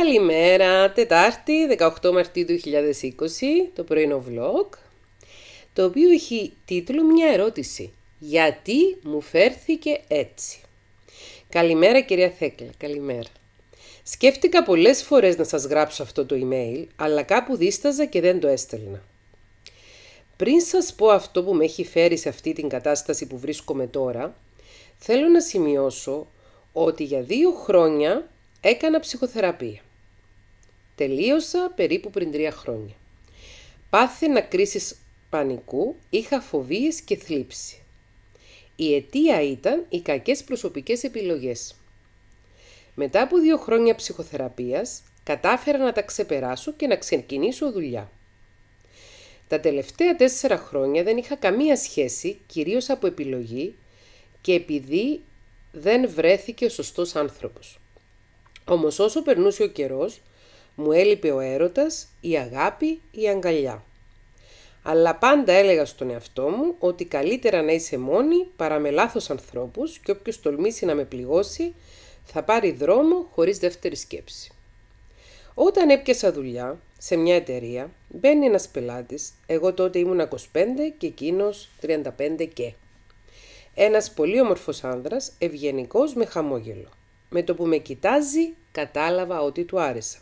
Καλημέρα, Τετάρτη, 18 Μαρτίου 2020, το πρωινό vlog, το οποίο έχει τίτλο μια ερώτηση. Γιατί μου φέρθηκε έτσι. Καλημέρα κυρία Θέκλα, καλημέρα. Σκέφτηκα πολλές φορές να σας γράψω αυτό το email, αλλά κάπου δίσταζα και δεν το έστελνα. Πριν σας πω αυτό που με έχει φέρει σε αυτή την κατάσταση που βρίσκομαι τώρα, θέλω να σημειώσω ότι για δύο χρόνια έκανα ψυχοθεραπεία. Τελείωσα περίπου πριν τρία χρόνια. να κρίσεις πανικού, είχα φοβίες και θλίψη. Η αιτία ήταν οι κακές προσωπικές επιλογές. Μετά από δύο χρόνια ψυχοθεραπείας, κατάφερα να τα ξεπεράσω και να ξεκινήσω δουλειά. Τα τελευταία τέσσερα χρόνια δεν είχα καμία σχέση, κυρίως από επιλογή και επειδή δεν βρέθηκε ο σωστός άνθρωπος. Όμως όσο περνούσε ο καιρός, μου έλειπε ο έρωτας, η αγάπη, η αγκαλιά. Αλλά πάντα έλεγα στον εαυτό μου ότι καλύτερα να είσαι μόνη παρά με λάθος ανθρώπους και όποιος τολμήσει να με πληγώσει θα πάρει δρόμο χωρίς δεύτερη σκέψη. Όταν έπιασα δουλειά σε μια εταιρεία, μπαίνει ένας πελάτης, εγώ τότε ήμουν 25 και εκείνος 35 και. Ένας πολύ όμορφος άνδρας, ευγενικός με χαμόγελο. Με το που με κοιτάζει, κατάλαβα ότι του άρεσα.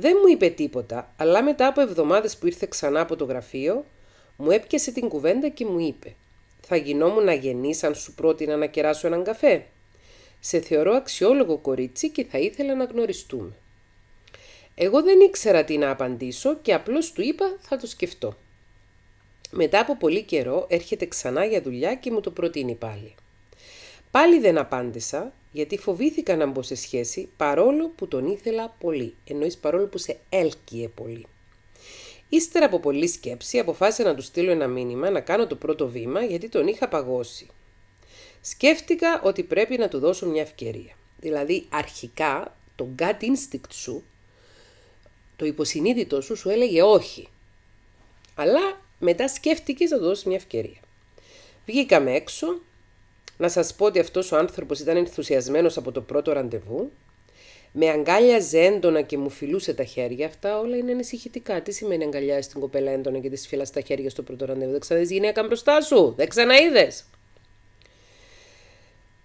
Δεν μου είπε τίποτα, αλλά μετά από εβδομάδες που ήρθε ξανά από το γραφείο, μου έπιασε την κουβέντα και μου είπε «Θα γινόμουν αγενής αν σου πρότεινα να κεράσω έναν καφέ. Σε θεωρώ αξιόλογο κορίτσι και θα ήθελα να γνωριστούμε». Εγώ δεν ήξερα τι να απαντήσω και απλώς του είπα «Θα το σκεφτώ». Μετά από πολύ καιρό έρχεται ξανά για δουλειά και μου το προτείνει πάλι. Πάλι δεν απάντησα γιατί φοβήθηκα να μπω σε σχέση παρόλο που τον ήθελα πολύ, εννοείς παρόλο που σε έλκυε πολύ. Ύστερα από πολλή σκέψη αποφάσισα να του στείλω ένα μήνυμα να κάνω το πρώτο βήμα γιατί τον είχα παγώσει. Σκέφτηκα ότι πρέπει να του δώσω μια ευκαιρία. Δηλαδή αρχικά το gut instinct σου, το υποσυνείδητο σου σου έλεγε όχι. Αλλά μετά σκέφτηκες να του δώσεις μια ευκαιρία. Βγήκαμε έξω, να σας πω ότι αυτός ο άνθρωπος ήταν ενθουσιασμένος από το πρώτο ραντεβού. Με αγκάλιαζε έντονα και μου φιλούσε τα χέρια. Αυτά όλα είναι ανησυχητικά. Τι σημαίνει αγκαλιάζει την κοπέλα έντονα και της φύλλα τα χέρια στο πρώτο ραντεβού. Δεν ξαναδεί γυναίκα μπροστά σου. Δεν ξαναείδε.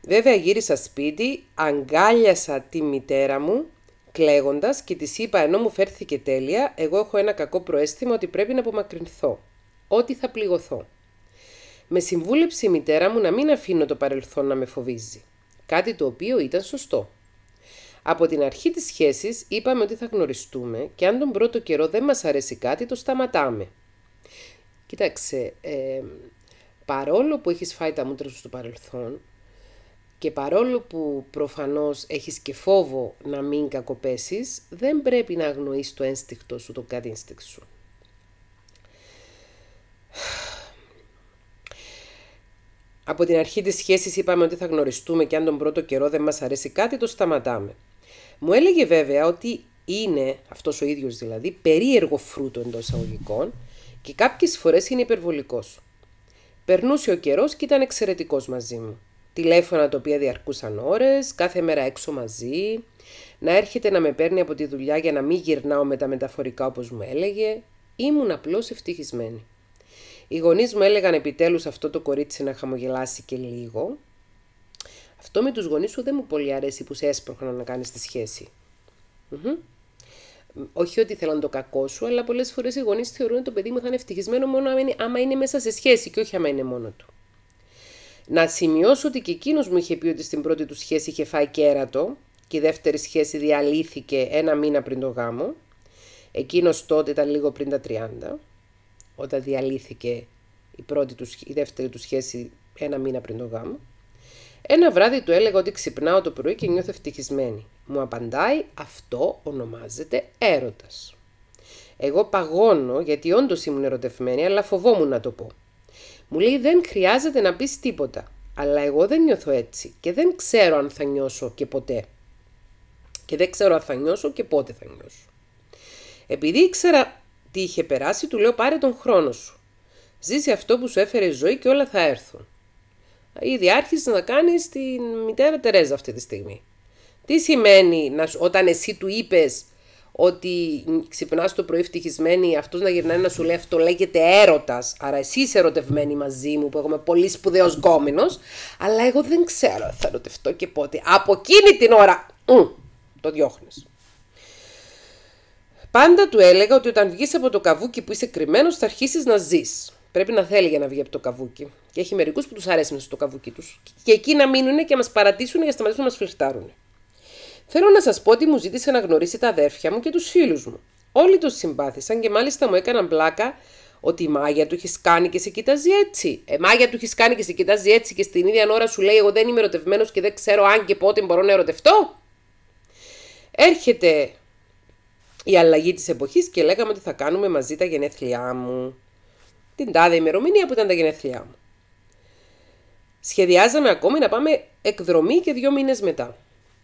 Βέβαια γύρισα σπίτι, αγκάλιασα τη μητέρα μου κλαίγοντας και της είπα ενώ μου φέρθηκε τέλεια, εγώ έχω ένα κακό προαίσθημα ότι πρέπει να απομακρυνθώ. Ότι θα πληγωθώ. Με συμβούλεψε η μητέρα μου να μην αφήνω το παρελθόν να με φοβίζει. Κάτι το οποίο ήταν σωστό. Από την αρχή της σχέσης είπαμε ότι θα γνωριστούμε και αν τον πρώτο καιρό δεν μας αρέσει κάτι το σταματάμε. Κοίταξε, ε, παρόλο που έχεις φάει τα μούτρα σου στο παρελθόν και παρόλο που προφανώς έχεις και φόβο να μην κακοπέσεις, δεν πρέπει να αγνοείς το ένστικτο σου, το κατ' σου. Από την αρχή της σχέσης είπαμε ότι θα γνωριστούμε και αν τον πρώτο καιρό δεν μας αρέσει κάτι, το σταματάμε. Μου έλεγε βέβαια ότι είναι, αυτός ο ίδιος δηλαδή, περίεργο φρούτο εντός εισαγωγικών και κάποιες φορές είναι υπερβολικός. Περνούσε ο καιρός και ήταν εξαιρετικός μαζί μου. Τηλέφωνα τα οποία διαρκούσαν ώρες, κάθε μέρα έξω μαζί, να έρχεται να με παίρνει από τη δουλειά για να μην γυρνάω με τα μεταφορικά όπως μου έλεγε. Ήμουν απλώς ευτυχισμένη. Οι γονείς μου έλεγαν επιτέλους αυτό το κορίτσι να χαμογελάσει και λίγο. Αυτό με τους γονείς σου δεν μου πολύ αρέσει που σε έσπροχνα να κάνεις τη σχέση. Όχι ότι θέλαν το κακό σου, αλλά πολλές φορές οι γονείς θεωρούν ότι το παιδί μου θα είναι ευτυχισμένο μόνο άμα είναι μέσα σε σχέση και όχι άμα είναι μόνο του. Να σημειώσω ότι και εκείνος μου είχε πει ότι στην πρώτη του σχέση είχε φάει κέρατο και η δεύτερη σχέση διαλύθηκε ένα μήνα πριν το γάμο. Εκείνος τότε ήταν λίγο πριν τα 30 όταν διαλύθηκε η, πρώτη του, η δεύτερη του σχέση ένα μήνα πριν τον γάμο. Ένα βράδυ του έλεγα ότι ξυπνάω το πρωί και νιώθω ευτυχισμένη. Μου απαντάει αυτό ονομάζεται έρωτας. Εγώ παγώνω γιατί όντως ήμουν ερωτευμένη αλλά φοβόμουν να το πω. Μου λέει δεν χρειάζεται να πεις τίποτα. Αλλά εγώ δεν νιώθω έτσι και δεν ξέρω αν θα νιώσω και ποτέ. Και δεν ξέρω αν θα νιώσω και πότε θα νιώσω. Επειδή ήξερα τι είχε περάσει, του λέω πάρε τον χρόνο σου. Ζήσει αυτό που σου έφερε η ζωή και όλα θα έρθουν. Ήδη άρχισε να κάνεις την μητέρα Τερέζα αυτή τη στιγμή. Τι σημαίνει να, όταν εσύ του είπες ότι ξυπνάς το πρωί φτυχισμένη, αυτός να γυρνάει να σου λέει αυτό λέγεται έρωτας. Άρα εσύ είσαι ερωτευμένη μαζί μου που έχουμε πολύ σπουδαίος γκόμενος, αλλά εγώ δεν ξέρω αν θα ερωτευτώ και πότε. Από εκείνη την ώρα μ, το διώχνεις. Πάντα του έλεγα ότι όταν βγεις από το καβούκι που είσαι κρυμμένος, θα αρχίσεις να ζεις. Πρέπει να θέλει για να βγει από το καβούκι. Και έχει μερικούς που τους αρέσει μέσα στο καβούκι τους. Και εκεί να μείνουν και να μας παρατήσουν για να σταματήσουν να μας φλιρτάρουν. Θέλω να σας πω ότι μου ζήτησε να γνωρίσει τα αδέρφια μου και τους φίλους μου. Όλοι τον συμπάθησαν και μάλιστα μου έκαναν πλάκα ότι η μάγια του έχεις κάνει και σε κοιτάζει έτσι. Ε, μάγια του έχεις κάνει και σε κοιτάζει έτσι και στην ίδια ώρα σου λέει: Εγώ δεν είμαι ερωτευμένος και δεν ξέρω αν και πότε μπορώ να ερωτευτώ. Έρχεται η αλλαγή της εποχής και λέγαμε ότι θα κάνουμε μαζί τα γενέθλιά μου. Την τάδε ημερομηνία που ήταν τα γενέθλιά μου. Σχεδιάζαμε ακόμη να πάμε εκδρομή και δύο μήνες μετά.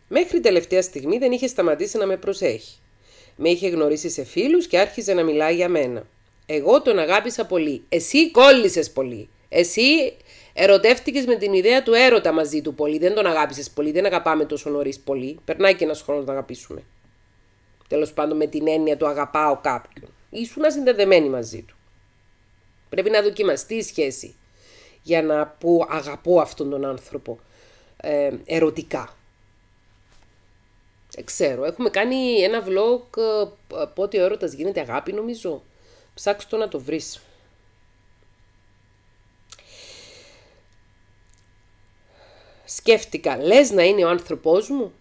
Μέχρι τελευταία στιγμή δεν είχε σταματήσει να με προσέχει. Με είχε γνωρίσει σε φίλους και άρχιζε να μιλάει για μένα. Εγώ τον αγάπησα πολύ. Εσύ κόλλησες πολύ. Εσύ ερωτεύτηκες με την ιδέα του έρωτα μαζί του πολύ. Δεν τον αγάπησες πολύ. Δεν αγαπάμε τόσο νωρίς πολύ. Περνάει και ένας χρόνος να αγαπήσουμε τέλος πάντων με την έννοια του αγαπάω κάποιον. Ήσουν συνδεδεμένοι μαζί του. Πρέπει να δοκιμαστεί η σχέση για να πω αγαπώ αυτόν τον άνθρωπο ε, ερωτικά. Δεν ξέρω, έχουμε κάνει ένα vlog ε, πότε ο έρωτας γίνεται αγάπη νομίζω. Ψάξτε το να το βρεις. Σκέφτηκα, λες να είναι ο άνθρωπός μου.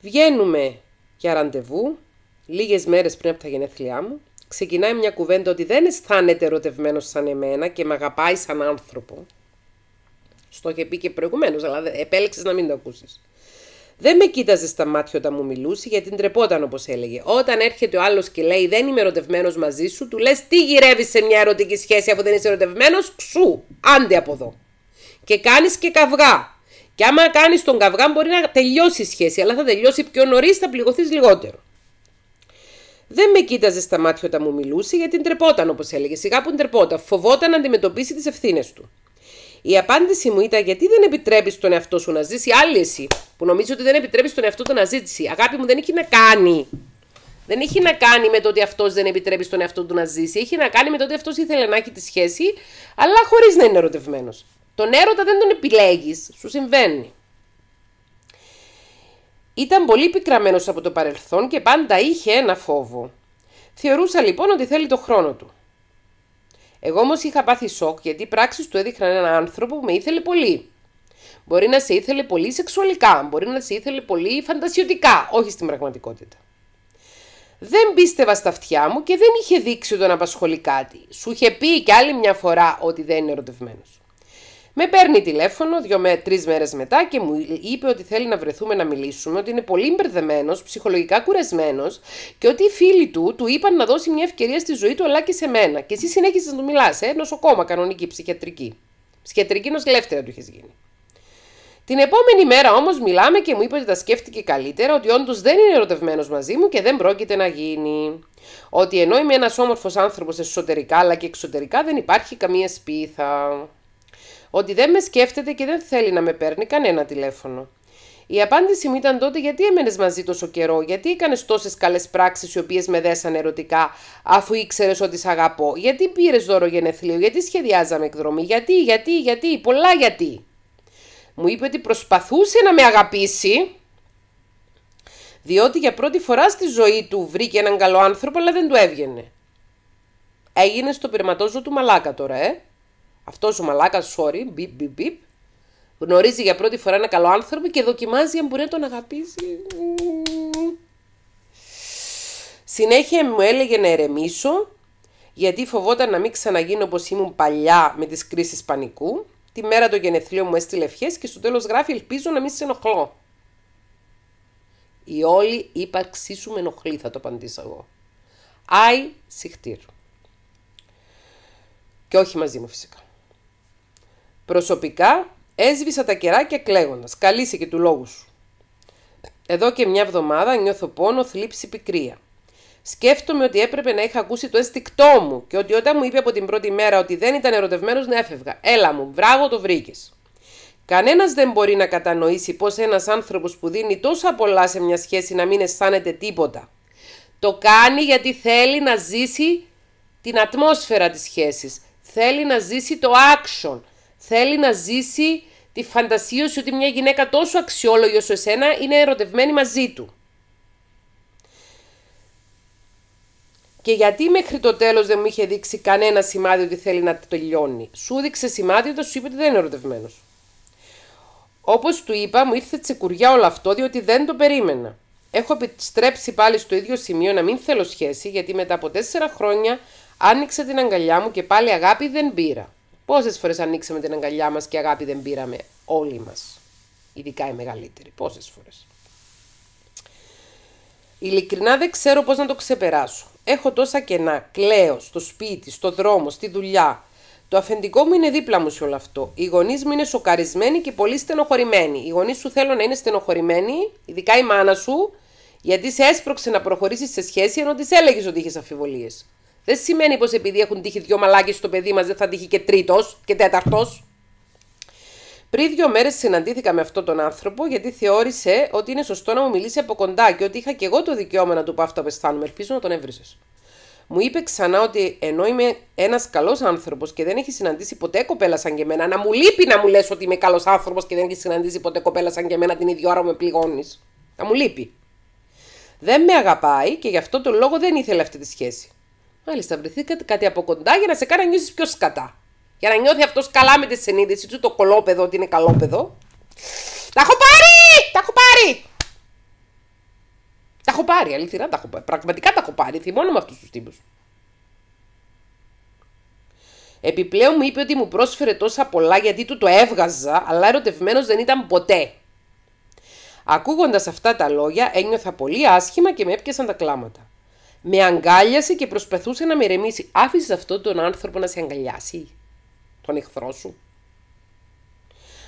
Βγαίνουμε για ραντεβού, λίγες μέρες πριν από τα γενέθλιά μου, ξεκινάει μια κουβέντα ότι δεν αισθάνεται ερωτευμένος σαν εμένα και με αγαπάει σαν άνθρωπο. Στο είχε πει και προηγουμένως, αλλά επέλεξες να μην το ακούσεις. Δεν με κοίταζε στα μάτια όταν μου μιλούσε, γιατί ντρεπόταν όπως έλεγε. Όταν έρχεται ο άλλος και λέει Δεν είμαι ερωτευμένος μαζί σου, του λες Τι γυρεύεις σε μια ερωτική σχέση αφού δεν είσαι ερωτευμένος, ξού, άντε από εδώ. Και κάνεις και καυγά. Και άμα κάνεις τον καυγά, μπορεί να τελειώσει η σχέση, αλλά θα τελειώσει πιο νωρίς, θα πληγωθείς λιγότερο. Δεν με κοίταζε στα μάτια όταν μου μιλούσε, γιατί ντρεπόταν όπως έλεγε. Σιγά που ντρεπόταν, φοβόταν να αντιμετωπίσει τις ευθύνες του. Η απάντηση μου ήταν: Γιατί δεν επιτρέπεις τον εαυτό σου να ζήσει, άλλη εσύ, που νομίζει ότι δεν επιτρέπεις τον εαυτό του να ζήσει. Αγάπη μου, δεν έχει να κάνει. Δεν έχει να κάνει με το ότι αυτός δεν επιτρέπεις στον εαυτό του να ζήσει. Έχει να κάνει με το ότι αυτός ήθελε να έχει τη σχέση, αλλά χωρίς να είναι ερωτευμένος. Τον έρωτα δεν τον επιλέγεις, σου συμβαίνει. Ήταν πολύ πικραμένος από το παρελθόν και πάντα είχε ένα φόβο. Θεωρούσα λοιπόν ότι θέλει το χρόνο του. Εγώ όμως είχα πάθει σοκ γιατί οι πράξεις του έδειχναν έναν άνθρωπο που με ήθελε πολύ. Μπορεί να σε ήθελε πολύ σεξουαλικά, μπορεί να σε ήθελε πολύ φαντασιωτικά, όχι στην πραγματικότητα. Δεν πίστευα στα αυτιά μου και δεν είχε δείξει ότι τον απασχολεί κάτι. Σου είχε πει και άλλη μια φορά ότι δεν είναι ερωτευμένος. Με παίρνει τηλέφωνο δύο τρεις μέρες μετά και μου είπε ότι θέλει να βρεθούμε να μιλήσουμε, ότι είναι πολύ μπερδεμένος, ψυχολογικά κουρασμένο και ότι οι φίλοι του του είπαν να δώσει μια ευκαιρία στη ζωή του αλλά και σε μένα. Και εσύ συνέχισες να του μιλάς, ε, νοσοκόμα κανονική, ψυχιατρική. Ψυχιατρική νοσηλεύτρια του είχες γίνει. Την επόμενη μέρα όμως μιλάμε και μου είπε ότι τα σκέφτηκε καλύτερα, ότι όντως δεν είναι ερωτευμένος μαζί μου και δεν πρόκειται να γίνει. Ότι ενώ είμαι ένας όμορφος άνθρωπος εσωτερικά αλλά και εξωτερικά δεν υπάρχει καμία σπίθα ότι δεν με σκέφτεται και δεν θέλει να με παίρνει κανένα τηλέφωνο. Η απάντηση μου ήταν τότε γιατί έμενες μαζί τόσο καιρό, γιατί έκανες τόσες καλές πράξεις οι οποίες με δέσαν ερωτικά, αφού ήξερες ότι σ' αγαπώ, γιατί πήρες δώρο γενεθλίου, γιατί σχεδιάζαμε εκδρομή, γιατί, γιατί, γιατί, πολλά γιατί. Μου είπε ότι προσπαθούσε να με αγαπήσει, διότι για πρώτη φορά στη ζωή του βρήκε έναν καλό άνθρωπο, αλλά δεν του έβγαινε. Έγινε στο πειραματόζω του μαλάκα τώρα, ε. Αυτός ο μαλάκας, sorry, μπιπ, μπιπ, μπιπ, γνωρίζει για πρώτη φορά ένα καλό άνθρωπο και δοκιμάζει αν μπορεί να τον αγαπήσει. Συνέχεια μου έλεγε να ερεμήσω, γιατί φοβόταν να μην ξαναγίνω όπως ήμουν παλιά με τις κρίσεις πανικού. Τη μέρα το γενεθλίο μου έστειλε ευχές και στο τέλος γράφει «Ελπίζω να μην σε ενοχλώ». Η όλη ύπαρξή σου με ενοχλεί, θα το απαντήσω εγώ. Άι, συχτήρ. Και όχι μαζί μου φυσικά. Προσωπικά έσβησα τα κεράκια κλαίγοντα. Καλήσε και του λόγου σου. Εδώ και μια εβδομάδα νιώθω πόνο, θλίψη, πικρία. Σκέφτομαι ότι έπρεπε να είχα ακούσει το αισθηκτό μου και ότι όταν μου είπε από την πρώτη μέρα ότι δεν ήταν ερωτευμένος να έφευγα. Έλα μου, βράχο το βρήκες. Κανένας δεν μπορεί να κατανοήσει πώς ένας άνθρωπος που δίνει τόσα πολλά σε μια σχέση να μην αισθάνεται τίποτα. Το κάνει γιατί θέλει να ζήσει την ατμόσφαιρα της σχέσης. Θέλει να ζήσει το action. Θέλει να ζήσει τη φαντασίωση ότι μια γυναίκα τόσο αξιόλογη όσο εσένα είναι ερωτευμένη μαζί του. Και γιατί μέχρι το τέλος δεν μου είχε δείξει κανένα σημάδι ότι θέλει να το λιώνει. Σου δείξε σημάδι όταν σου είπε ότι δεν είναι ερωτευμένος. Όπως του είπα μου ήρθε τσεκουριά όλο αυτό διότι δεν το περίμενα. Έχω επιστρέψει πάλι στο ίδιο σημείο να μην θέλω σχέση γιατί μετά από τέσσερα χρόνια άνοιξε την αγκαλιά μου και πάλι αγάπη δεν πήρα. Πόσες φορές ανοίξαμε την αγκαλιά μας και αγάπη δεν πήραμε όλοι μας. Ειδικά οι μεγαλύτεροι. Πόσες φορές. Ειλικρινά δεν ξέρω πώς να το ξεπεράσω. Έχω τόσα κενά. Κλαίω στο σπίτι, στο δρόμο, στη δουλειά. Το αφεντικό μου είναι δίπλα μου σε όλο αυτό. Οι γονείς μου είναι σοκαρισμένοι και πολύ στενοχωρημένοι. Οι γονείς σου θέλουν να είναι στενοχωρημένοι, ειδικά η μάνα σου, γιατί σε έσπρωξε να προχωρήσεις σε σχέση ενώ της έλεγες ότι είχες αφιβολίες. Δεν σημαίνει πως επειδή έχουν τύχει δυο μαλάκια στο παιδί μας, δεν θα τύχει και τρίτος και τέταρτος. Πριν δύο μέρες συναντήθηκα με αυτόν τον άνθρωπο, γιατί θεώρησε ότι είναι σωστό να μου μιλήσει από κοντά και ότι είχα και εγώ το δικαίωμα να του πω αυτό που αισθάνομαι. Ελπίζω να τον έβρισες. Μου είπε ξανά ότι ενώ είμαι ένας καλός άνθρωπος και δεν έχει συναντήσει ποτέ κοπέλα σαν και εμένα, να μου λείπει να μου λες ότι είμαι καλός άνθρωπος και δεν έχει συναντήσει ποτέ κοπέλα σαν και εμένα την ίδια ώρα που με πληγώνεις. Να μου λείπει. Δεν με αγαπάει και γι' αυτό τον λόγο δεν ήθελε αυτή τη σχέση. Μάλιστα, βρεθήκατε κάτι από κοντά για να σε κάνει να νιώσεις πιο σκατά. Για να νιώθει αυτός καλά με τη συνείδηση του, το κολόπεδο ότι είναι καλόπεδο. Τα έχω πάρει! Τα έχω πάρει! Τα έχω πάρει, αληθινά τα έχω πάρει. Πραγματικά τα έχω πάρει. Θυμώνω με αυτούς τους τύπους. Επιπλέον μου είπε ότι μου πρόσφερε τόσα πολλά γιατί του το έβγαζα, αλλά ερωτευμένος δεν ήταν ποτέ. Ακούγοντας αυτά τα λόγια, ένιωθα πολύ άσχημα και με έπιασαν τα κλάματα. Με αγκάλιασε και προσπαθούσε να με ρεμίσει. Άφησες αυτόν τον άνθρωπο να σε αγκαλιάσει, τον εχθρό σου.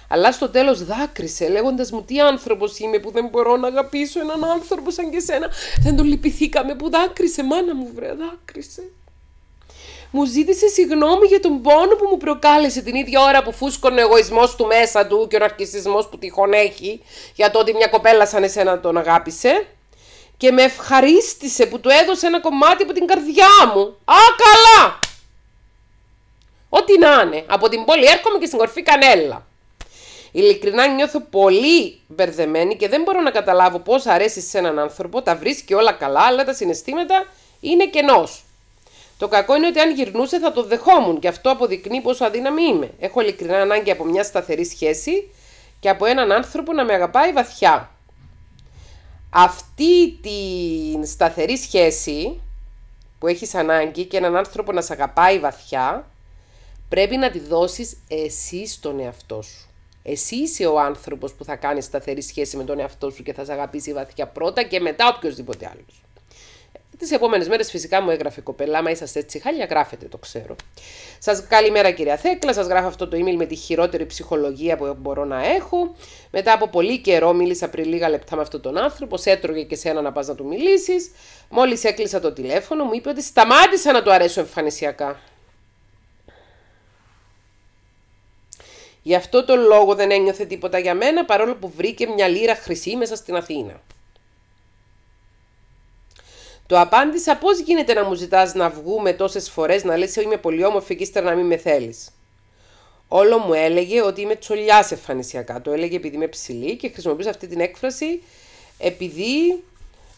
Αλλά στο τέλος δάκρυσε, λέγοντας μου τι άνθρωπος είμαι που δεν μπορώ να αγαπήσω έναν άνθρωπο σαν και σένα. Δεν τον λυπηθήκαμε που δάκρυσε, μάνα μου, βρε, δάκρυσε. Μου ζήτησε συγγνώμη για τον πόνο που μου προκάλεσε την ίδια ώρα που φούσκωνε ο εγωισμός του μέσα του και ο ναρκισμό που τυχόν έχει για το ότι μια κοπέλα σαν εσένα τον αγάπησε και με ευχαρίστησε που του έδωσε ένα κομμάτι από την καρδιά μου. Α, καλά! Ό,τι να είναι. Από την πόλη έρχομαι και στην κορφή κανέλα. Ειλικρινά νιώθω πολύ μπερδεμένη και δεν μπορώ να καταλάβω πώς αρέσει σε έναν άνθρωπο, τα βρίσκει όλα καλά, αλλά τα συναισθήματα είναι κενός. Το κακό είναι ότι αν γυρνούσε θα το δεχόμουν και αυτό αποδεικνύει πόσο αδύναμη είμαι. Έχω ειλικρινά ανάγκη από μια σταθερή σχέση και από έναν άνθρωπο να με αγαπάει βαθιά αυτή τη σταθερή σχέση που έχεις ανάγκη και έναν άνθρωπο να σε αγαπάει βαθιά, πρέπει να τη δώσεις εσύ στον εαυτό σου. Εσύ είσαι ο άνθρωπος που θα κάνεις σταθερή σχέση με τον εαυτό σου και θα σε αγαπήσει βαθιά πρώτα και μετά οποιοδήποτε άλλος. Τις επόμενες μέρες φυσικά μου έγραφε κοπελά, μα είσαστε έτσι χάλια, γράφετε, το ξέρω. Σας καλημέρα κυρία Θέκλα, σας γράφω αυτό το email με τη χειρότερη ψυχολογία που μπορώ να έχω. Μετά από πολύ καιρό μίλησα πριν λίγα λεπτά με αυτόν τον άνθρωπο, σε έτρωγε και σένα να πας να του μιλήσεις. Μόλις έκλεισα το τηλέφωνο, μου είπε ότι σταμάτησα να του αρέσω εμφανισιακά. Γι' αυτό το λόγο δεν ένιωθε τίποτα για μένα, παρόλο που βρήκε μια λίρα χρυσή μέσα στην Αθήνα. Το απάντησα πώς γίνεται να μου ζητάς να βγούμε τόσες φορές να λες «Ε, είμαι πολύ όμορφη και ύστερα να μην με θέλεις. Όλο μου έλεγε ότι είμαι τσολιάς εμφανισιακά. Το έλεγε επειδή είμαι ψηλή και χρησιμοποιούσα αυτή την έκφραση επειδή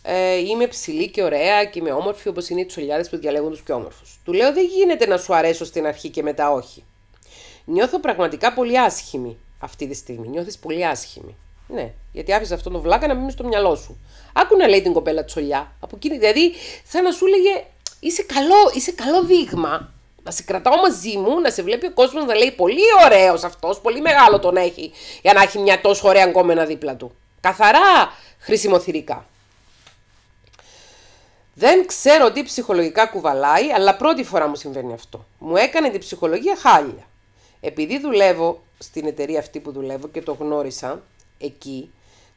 ε, είμαι ψηλή και ωραία και είμαι όμορφη όπως είναι οι τσολιάδες που διαλέγουν τους πιο όμορφους. Του λέω δεν γίνεται να σου αρέσω στην αρχή και μετά όχι. Νιώθω πραγματικά πολύ άσχημη αυτή τη στιγμή. Νιώθεις πολύ άσχημη. Ναι, γιατί άφησε αυτόν τον βλάκα να μείνει στο μυαλό σου. Άκου να λέει την κοπέλα τσολιά. Από εκείνη, δηλαδή, σαν να σου έλεγε, είσαι καλό, είσαι καλό δείγμα. Να σε κρατάω μαζί μου, να σε βλέπει ο κόσμος να λέει πολύ ωραίος αυτός, πολύ μεγάλο τον έχει, για να έχει μια τόσο ωραία γκόμενα δίπλα του. Καθαρά χρησιμοθυρικά. Δεν ξέρω τι ψυχολογικά κουβαλάει, αλλά πρώτη φορά μου συμβαίνει αυτό. Μου έκανε την ψυχολογία χάλια. Επειδή δουλεύω στην εταιρεία αυτή που δουλεύω και το γνώρισα, εκεί,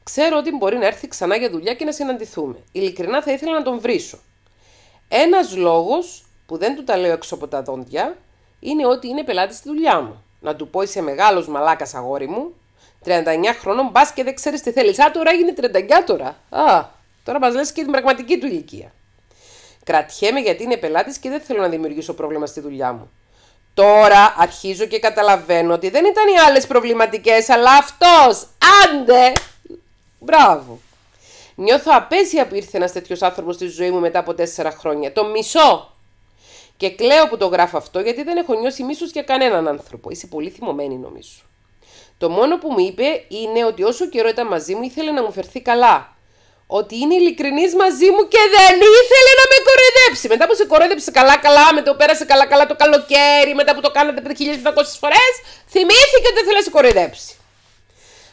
ξέρω ότι μπορεί να έρθει ξανά για δουλειά και να συναντηθούμε. Ειλικρινά θα ήθελα να τον βρίσω. Ένας λόγος που δεν του τα λέω έξω από τα δόντια είναι ότι είναι πελάτης στη δουλειά μου. Να του πω είσαι μεγάλος μαλάκας αγόρι μου, 39 χρόνων μπας και δεν ξέρεις τι θέλεις. Α, τώρα έγινε 39 τώρα. Α, τώρα μας λες και την πραγματική του ηλικία. Κρατιέμαι γιατί είναι πελάτης και δεν θέλω να δημιουργήσω πρόβλημα στη δουλειά μου. Τώρα αρχίζω και καταλαβαίνω ότι δεν ήταν οι άλλες προβληματικές, αλλά αυτός, άντε, μπράβο. Νιώθω απέσια που ήρθε ένας τέτοιος άνθρωπος στη ζωή μου μετά από τέσσερα χρόνια. Το μισό! Και κλαίω που το γράφω αυτό γιατί δεν έχω νιώσει μίσος για κανέναν άνθρωπο. Είσαι πολύ θυμωμένη, νομίζω. Το μόνο που μου είπε είναι ότι όσο καιρό ήταν μαζί μου ήθελε να μου φερθεί καλά ότι είναι ειλικρινής μαζί μου και δεν ήθελε να με κοροϊδέψει. Μετά που σε κοροϊδέψε καλά-καλά, με το πέρασε καλά-καλά το καλοκαίρι, μετά που το κάνατε 1.200 φορές, θυμήθηκε ότι δεν θέλει να σε κοροϊδέψει.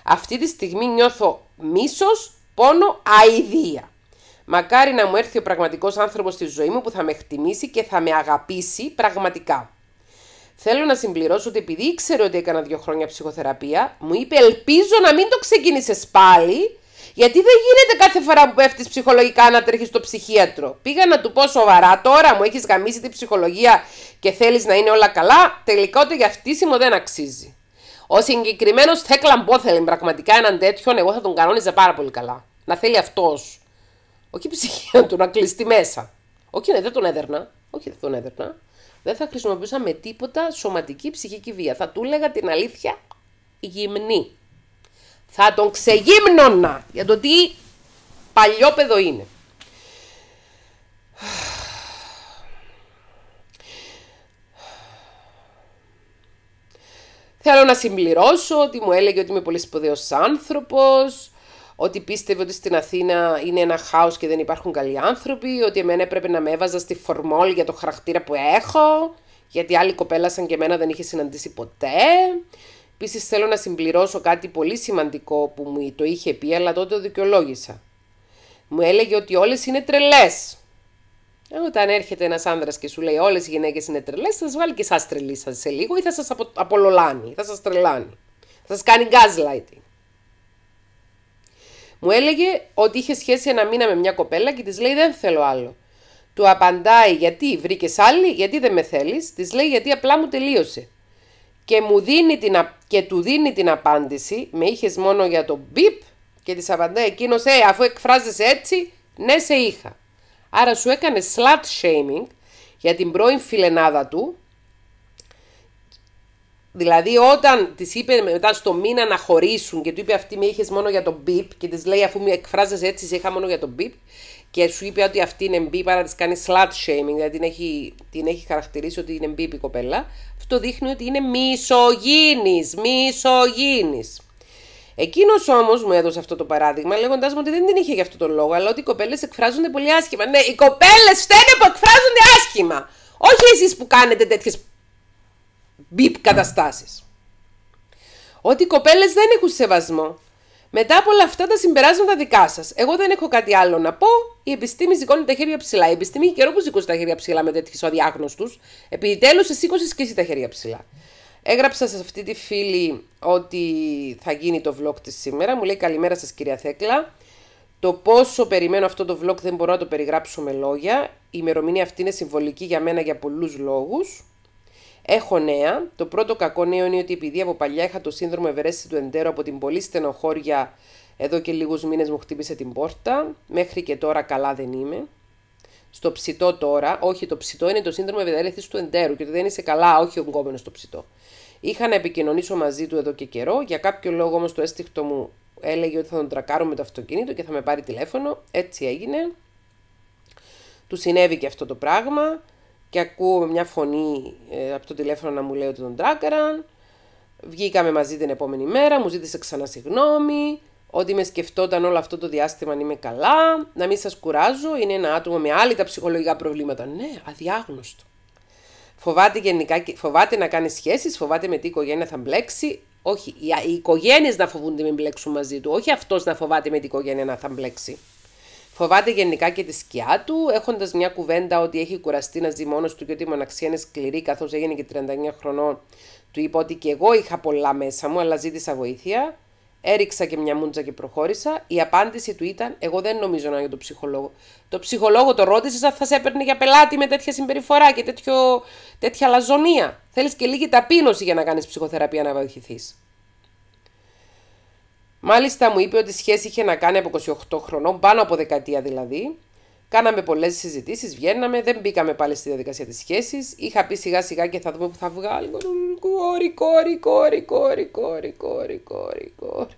Αυτή τη στιγμή νιώθω μίσος, πόνο, αηδία. Μακάρι να μου έρθει ο πραγματικός άνθρωπος στη ζωή μου που θα με χτιμήσει και θα με αγαπήσει πραγματικά. Θέλω να συμπληρώσω ότι επειδή ήξερε ότι έκανα δύο χρόνια ψυχοθεραπεία, μου είπε: Ελπίζω να μην το ξεκίνησε πάλι, γιατί δεν γίνεται κάθε φορά που πέφτεις ψυχολογικά να τρέχεις στο ψυχίατρο. Πήγα να του πω σοβαρά τώρα, μου έχεις γαμίσει την ψυχολογία και θέλεις να είναι όλα καλά. Τελικά ούτε για αυτήσιμο δεν αξίζει. Ο συγκεκριμένος Θέκλαν πραγματικά έναν τέτοιον, εγώ θα τον κανόνιζα πάρα πολύ καλά. Να θέλει αυτός. Όχι η ψυχία του, να κλειστεί μέσα. Όχι, ναι, δεν τον έδερνα. Όχι, δεν τον έδερνα. Δεν θα χρησιμοποιούσα με τίποτα σωματική ψυχική βία. Θα του έλεγα την αλήθεια γυμνή. Θα τον ξεγυμνώνα για το τι παλιό παιδό είναι. Θέλω να συμπληρώσω ότι μου έλεγε ότι είμαι πολύ σπουδαίος άνθρωπος, ότι πίστευε ότι στην Αθήνα είναι ένα χάος και δεν υπάρχουν καλοί άνθρωποι, ότι εμένα έπρεπε να με έβαζα στη φορμόλη για το χαρακτήρα που έχω, γιατί άλλη κοπέλα σαν και εμένα δεν είχε συναντήσει ποτέ. Επίσης θέλω να συμπληρώσω κάτι πολύ σημαντικό που μου το είχε πει, αλλά τότε το δικαιολόγησα. Μου έλεγε ότι όλες είναι τρελές. Ε, όταν έρχεται ένας άνδρας και σου λέει όλες οι γυναίκες είναι τρελές, θα σας βάλει και εσάς τρελή σας σε λίγο ή θα σας απο... απολολάνει, θα σας τρελάνει. Θα σας κάνει gaslighting. Μου έλεγε ότι είχε σχέση ένα μήνα με μια κοπέλα και της λέει δεν θέλω άλλο. Του απαντάει γιατί βρήκες άλλη, γιατί δεν με θέλεις, της λέει γιατί απλά μου τελείωσε και, μου δίνει την, και του δίνει την απάντηση, με είχες μόνο για τον μπιπ και της απαντάει εκείνος, ε, αφού εκφράζεσαι έτσι, ναι σε είχα. Άρα σου έκανε slut shaming για την πρώην φιλενάδα του, Δηλαδή, όταν της είπε μετά στο μήνα να χωρίσουν και του είπε αυτή με είχες μόνο για τον μπιπ και της λέει αφού με εκφράζεσαι έτσι, σε είχα μόνο για τον μπιπ και σου είπε ότι αυτή είναι μπιπ, άρα της κάνει slut shaming, δηλαδή την έχει, την χαρακτηρίσει ότι είναι μπιπ η κοπέλα το δείχνει ότι είναι μισογίνης, μισογίνης. Εκείνος όμως μου έδωσε αυτό το παράδειγμα, λέγοντάς μου ότι δεν την είχε για αυτό το λόγο, αλλά ότι οι κοπέλες εκφράζονται πολύ άσχημα. Ναι, οι κοπέλες φταίνε που εκφράζονται άσχημα. Όχι εσείς που κάνετε τέτοιες μπίπ καταστάσεις. Ότι οι κοπέλες δεν έχουν σεβασμό. Μετά από όλα αυτά τα συμπεράσματα δικά σας. Εγώ δεν έχω κάτι άλλο να πω. Η επιστήμη σηκώνει τα χέρια ψηλά. Η επιστήμη έχει καιρό που σηκώσει τα χέρια ψηλά με τέτοιους αδιάγνωστους. Επιτέλου, σε σήκωσες και εσύ τα χέρια ψηλά. Έγραψα σε αυτή τη φίλη ότι θα γίνει το vlog της σήμερα. Μου λέει καλημέρα σας, κυρία Θέκλα. Το πόσο περιμένω αυτό το vlog δεν μπορώ να το περιγράψω με λόγια. Η ημερομηνία αυτή είναι συμβολική για μένα για πολλούς λόγους. Έχω νέα. Το πρώτο κακό νέο είναι ότι επειδή από παλιά είχα το σύνδρομο ευερέστη του εντέρου από την πολύ στενοχώρια εδώ και λίγους μήνες μου χτύπησε την πόρτα. Μέχρι και τώρα καλά δεν είμαι. Στο ψητό τώρα, όχι το ψητό είναι το σύνδρομο ευερέστη του εντέρου και ότι δεν είσαι καλά, όχι ογκόμενος στο ψητό. Είχα να επικοινωνήσω μαζί του εδώ και καιρό, για κάποιο λόγο όμως το αίσθηκτο μου έλεγε ότι θα τον τρακάρω με το αυτοκίνητο και θα με πάρει τηλέφωνο. Έτσι έγινε. Του συνέβη και αυτό το πράγμα και ακούω μια φωνή ε, από το τηλέφωνο να μου λέει ότι τον τράκαραν. Βγήκαμε μαζί την επόμενη μέρα, μου ζήτησε ξανά συγγνώμη, ότι με σκεφτόταν όλο αυτό το διάστημα αν είμαι καλά, να μην σας κουράζω, είναι ένα άτομο με άλλη τα ψυχολογικά προβλήματα. Ναι, αδιάγνωστο. Φοβάται, γενικά, φοβάται να κάνει σχέσεις, φοβάται με τι οικογένεια θα μπλέξει. Όχι, οι οικογένειες να φοβούνται να μπλέξουν μαζί του, όχι αυτός να φοβάται με τι οικογένεια να θα μπλέξει. Φοβάται γενικά και τη σκιά του, έχοντας μια κουβέντα ότι έχει κουραστεί να ζει μόνος του και ότι η μοναξία είναι σκληρή, καθώς έγινε και 39 χρονών. Του είπα ότι και εγώ είχα πολλά μέσα μου, αλλά ζήτησα βοήθεια. Έριξα και μια μούτσα και προχώρησα. Η απάντηση του ήταν: Εγώ δεν νομίζω να είναι το ψυχολόγο. Το ψυχολόγο το ρώτησε αν θα σε έπαιρνε για πελάτη με τέτοια συμπεριφορά και τέτοιο, τέτοια λαζονία. Θέλεις και λίγη ταπείνωση για να κάνεις ψυχοθεραπεία να βοηθηθείς. Μάλιστα μου είπε ότι η σχέση είχε να κάνει από 28 χρονών, πάνω από δεκαετία δηλαδή. Κάναμε πολλές συζητήσεις, βγαίναμε, δεν μπήκαμε πάλι στη διαδικασία της σχέσης. Είχα πει σιγά σιγά και θα δούμε που θα βγάλει. Κόρη, κόρη, κόρη, κόρη, κόρη, κόρη, κόρη, κόρη.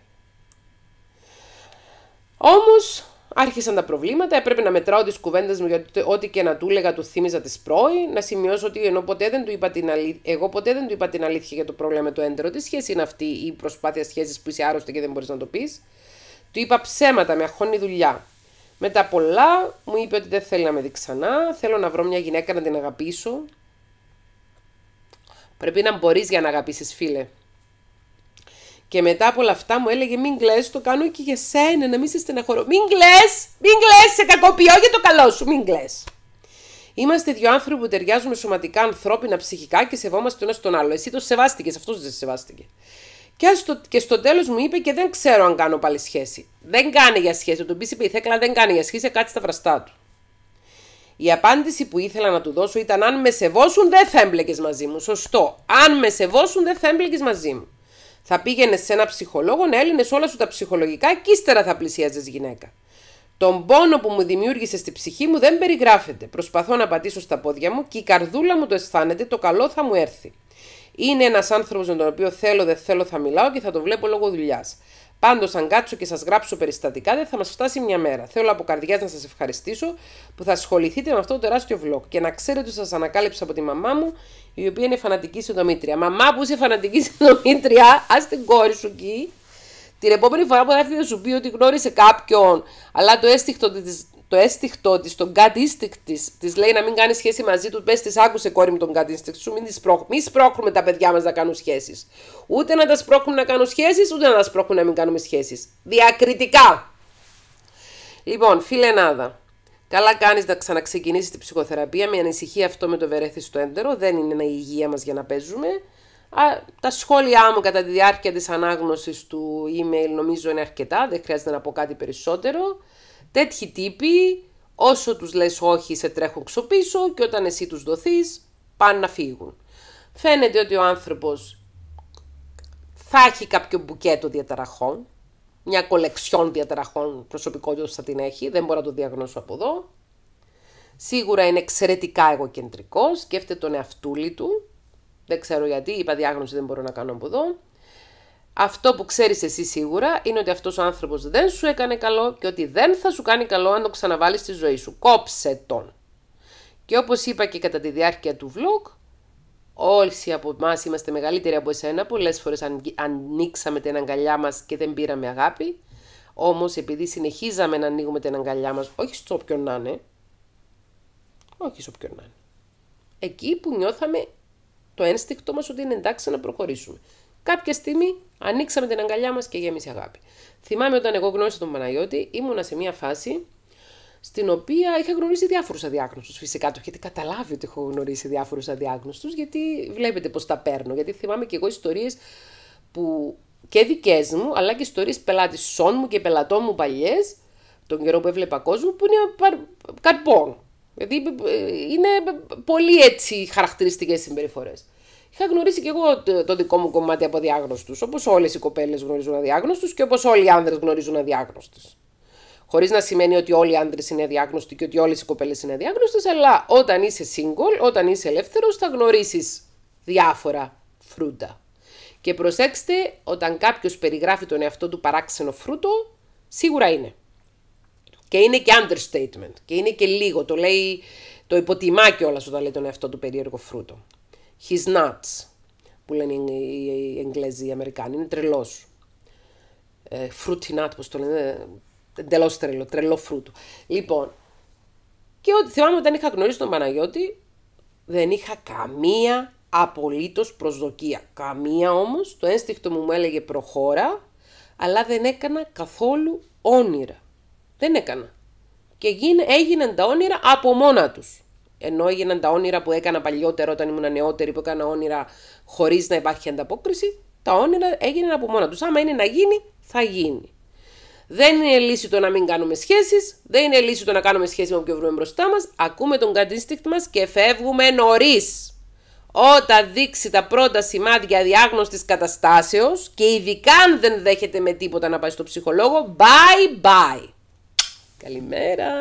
Όμως Άρχισαν τα προβλήματα, έπρεπε να μετράω τις κουβέντες μου γιατί ό,τι και να του έλεγα του θύμιζα τη πρώη. Να σημειώσω ότι ενώ ποτέ δεν του είπα την αλή... εγώ ποτέ δεν του είπα την αλήθεια για το πρόβλημα με το έντερο. Τι σχέση είναι αυτή η προσπάθεια σχέσης που είσαι άρρωστη και δεν μπορείς να το πεις. Του είπα ψέματα, με αχώνει δουλειά. Μετά πολλά μου είπε ότι δεν θέλει να με δει ξανά. Θέλω να βρω μια γυναίκα να την αγαπήσω. Πρέπει να μπορείς για να αγαπήσεις, φίλε. Και μετά από όλα αυτά μου έλεγε μην κλαις, το κάνω και για σένα, να μην σε στεναχωρώ. Μην κλαις, μην κλαις, σε κακοποιώ για το καλό σου, μην κλαις. Είμαστε δύο άνθρωποι που ταιριάζουμε σωματικά, ανθρώπινα, ψυχικά και σεβόμαστε τον ένα τον άλλο. Εσύ το σεβάστηκες, αυτός δεν σε σεβάστηκε. Και, στο, και στο τέλος μου είπε και δεν ξέρω αν κάνω πάλι σχέση. Δεν κάνει για σχέση. Τον πεις είπε η Θέκλα δεν κάνει για σχέση, κάτι στα βραστά του. Η απάντηση που ήθελα να του δώσω ήταν: Αν με σεβόσουν, δεν θα έμπλεκες μαζί μου. Σωστό. Αν με σεβόσουν, δεν θα έμπλεκες μαζί μου. Θα πήγαινε σε ένα ψυχολόγο να έλυνε όλα σου τα ψυχολογικά και ύστερα θα πλησιάζει γυναίκα. Τον πόνο που μου δημιούργησες στη ψυχή μου δεν περιγράφεται. Προσπαθώ να πατήσω στα πόδια μου και η καρδούλα μου το αισθάνεται, το καλό θα μου έρθει. Είναι ένας άνθρωπος με τον οποίο θέλω, δεν θέλω, θα μιλάω και θα το βλέπω λόγω δουλειάς. Πάντως, αν κάτσω και σας γράψω περιστατικά, δεν θα μας φτάσει μια μέρα. Θέλω από καρδιάς να σας ευχαριστήσω που θα ασχοληθείτε με αυτό το τεράστιο vlog και να ξέρετε ότι σας ανακάλυψα από τη μαμά μου η οποία είναι φανατική συντομήτρια. Μαμά που είσαι φανατική συντομήτρια, ας την κόρη σου εκεί. Την επόμενη φορά που θα έρθει να σου πει ότι γνώρισε κάποιον, αλλά το έστιχτο το έστιχτο τη, τον gut τη, λέει να μην κάνει σχέση μαζί του. Πες της, άκουσε κόρη μου τον gut σου. Μην σπρώχνουμε τα παιδιά μας να κάνουν σχέσεις. Ούτε να τα σπρώχνουμε να κάνουν σχέσεις, ούτε να τα σπρώχνουμε να μην κάνουμε σχέσεις. Διακριτικά. Λοιπόν, φιλενάδα. Καλά κάνεις να ξαναξεκινήσεις τη ψυχοθεραπεία. Με ανησυχεί αυτό με το βερέθη στο έντερο. Δεν είναι η υγεία μας για να παίζουμε. Α, τα σχόλιά μου κατά τη διάρκεια της ανάγνωσης του email νομίζω είναι αρκετά, δεν χρειάζεται να πω κάτι περισσότερο. Τέτοιοι τύποι, όσο τους λες όχι σε τρέχουν ξοπίσω και όταν εσύ τους δοθείς, πάνε να φύγουν. Φαίνεται ότι ο άνθρωπος θα έχει κάποιο μπουκέτο διαταραχών, μια κολεξιόν διαταραχών προσωπικότητας θα την έχει, δεν μπορώ να το διαγνώσω από εδώ. Σίγουρα είναι εξαιρετικά εγωκεντρικός, σκέφτε τον εαυτούλη του. Δεν ξέρω γιατί, είπα διάγνωση δεν μπορώ να κάνω από εδώ. Αυτό που ξέρεις εσύ σίγουρα είναι ότι αυτός ο άνθρωπος δεν σου έκανε καλό και ότι δεν θα σου κάνει καλό αν το ξαναβάλεις στη ζωή σου. Κόψε τον. Και όπως είπα και κατά τη διάρκεια του vlog, Όλοι από εμάς είμαστε μεγαλύτεροι από εσένα. Πολλές φορές ανοίξαμε την αγκαλιά μας και δεν πήραμε αγάπη. Όμως επειδή συνεχίζαμε να ανοίγουμε την αγκαλιά μας, όχι στο όποιον να είναι, όχι στο όποιον να είναι. Εκεί που νιώθαμε το ένστικτο μας ότι είναι εντάξει να προχωρήσουμε. Κάποια στιγμή ανοίξαμε την αγκαλιά μας και γέμισε αγάπη. Θυμάμαι όταν εγώ γνώρισα τον Παναγιώτη, ήμουνα σε μια φάση στην οποία είχα γνωρίσει διάφορους αδιάγνωστους. Φυσικά το έχετε καταλάβει ότι έχω γνωρίσει διάφορους αδιάγνωστους, γιατί βλέπετε πώς τα παίρνω. Γιατί θυμάμαι και εγώ ιστορίες που και δικές μου, αλλά και ιστορίες πελάτησών μου και πελατών μου παλιές, τον καιρό που έβλεπα κόσμο, που είναι παρ... καρπών. Δηλαδή είναι πολύ έτσι χαρακτηριστικές συμπεριφορές. Είχα γνωρίσει και εγώ το δικό μου κομμάτι από αδιάγνωστους, όπως όλες οι κοπέλες γνωρίζουν αδιάγνωστους και όπως όλοι οι άνδρες γνωρίζουν αδιάγνωστου. Χωρίς να σημαίνει ότι όλοι οι άντρες είναι διάγνωστοι και ότι όλες οι κοπέλες είναι διάγνωστες, αλλά όταν είσαι single, όταν είσαι ελεύθερος, θα γνωρίσεις διάφορα φρούτα. Και προσέξτε, όταν κάποιος περιγράφει τον εαυτό του παράξενο φρούτο, σίγουρα είναι. Και είναι και understatement. Και είναι και λίγο. Το λέει, το υποτιμά κιόλας όταν λέει τον εαυτό του περίεργο φρούτο. He's nuts, που λένε οι Εγγλέζοι, οι Αμερικάνοι. Είναι τρελός. Ε, fruity nut, πώς το λένε. Τελώ, τρελό, τρελό φρούτο. Λοιπόν, και ότι θυμάμαι όταν είχα γνωρίσει τον Παναγιώτη, δεν είχα καμία απολύτως προσδοκία. Καμία όμως, το ένστικτο μου μου έλεγε προχώρα, αλλά δεν έκανα καθόλου όνειρα. Δεν έκανα. Και έγιναν τα όνειρα από μόνα τους. Ενώ έγιναν τα όνειρα που έκανα παλιότερα όταν ήμουν νεότερη, που έκανα όνειρα χωρίς να υπάρχει ανταπόκριση, τα όνειρα έγιναν από μόνα τους. Άμα είναι να γίνει, θα γίνει. Δεν είναι λύση το να μην κάνουμε σχέσεις, δεν είναι λύση το να κάνουμε σχέση με όποιον βρούμε μπροστά μας. Ακούμε τον gut instinct μας και φεύγουμε νωρίς. Όταν δείξει τα πρώτα σημάδια τη καταστάσεως και ειδικά αν δεν δέχεται με τίποτα να πάει στο ψυχολόγο, bye bye. Καλημέρα.